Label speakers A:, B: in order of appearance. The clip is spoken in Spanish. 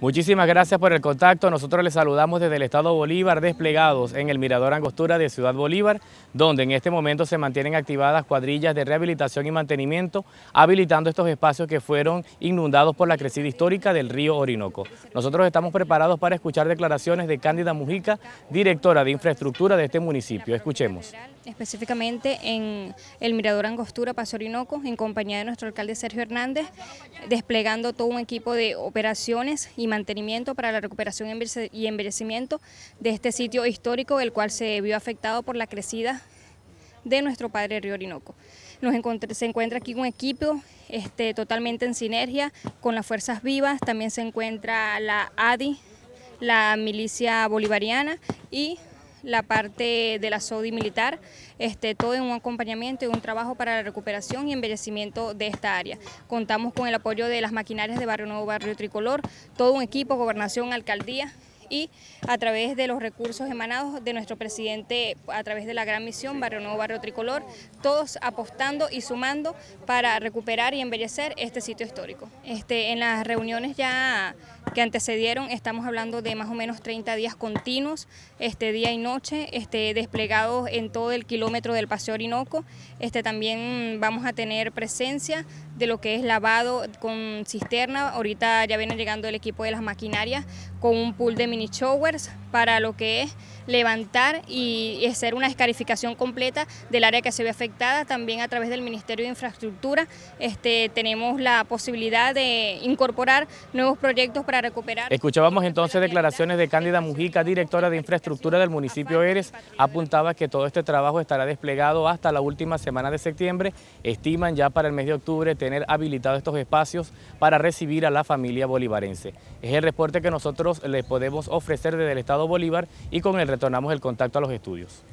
A: Muchísimas gracias por el contacto. Nosotros les saludamos desde el Estado Bolívar, desplegados en el Mirador Angostura de Ciudad Bolívar, donde en este momento se mantienen activadas cuadrillas de rehabilitación y mantenimiento, habilitando estos espacios que fueron inundados por la crecida histórica del río Orinoco. Nosotros estamos preparados para escuchar declaraciones de Cándida Mujica, directora de infraestructura de este municipio. Escuchemos.
B: Específicamente en el Mirador Angostura, Paso Orinoco, en compañía de nuestro alcalde Sergio Hernández, desplegando todo un equipo de operaciones y mantenimiento para la recuperación y envejecimiento de este sitio histórico, el cual se vio afectado por la crecida de nuestro padre Río Orinoco. Nos se encuentra aquí un equipo este, totalmente en sinergia con las Fuerzas Vivas, también se encuentra la ADI, la Milicia Bolivariana y la parte de la SODI militar, este, todo en un acompañamiento y un trabajo para la recuperación y embellecimiento de esta área. Contamos con el apoyo de las maquinarias de Barrio Nuevo, Barrio Tricolor, todo un equipo, gobernación, alcaldía y a través de los recursos emanados de nuestro presidente, a través de la gran misión Barrio Nuevo, Barrio Tricolor, todos apostando y sumando para recuperar y embellecer este sitio histórico. Este, en las reuniones ya que antecedieron, estamos hablando de más o menos 30 días continuos, este día y noche, este, desplegados en todo el kilómetro del Paseo Orinoco. Este, también vamos a tener presencia de lo que es lavado con cisterna. Ahorita ya viene llegando el equipo de las maquinarias con un pool de mini showers para lo que es levantar y hacer una escarificación completa del área que se ve afectada. También a través del Ministerio de Infraestructura este, tenemos la posibilidad de incorporar nuevos proyectos para recuperar.
A: Escuchábamos entonces declaraciones de Cándida Mujica, directora de Infraestructura del municipio Eres. Apuntaba que todo este trabajo estará desplegado hasta la última semana de septiembre. Estiman ya para el mes de octubre tener habilitados estos espacios para recibir a la familia bolivarense. Es el reporte que nosotros les podemos ofrecer desde el Estado Bolívar y con el retornamos el contacto a los estudios.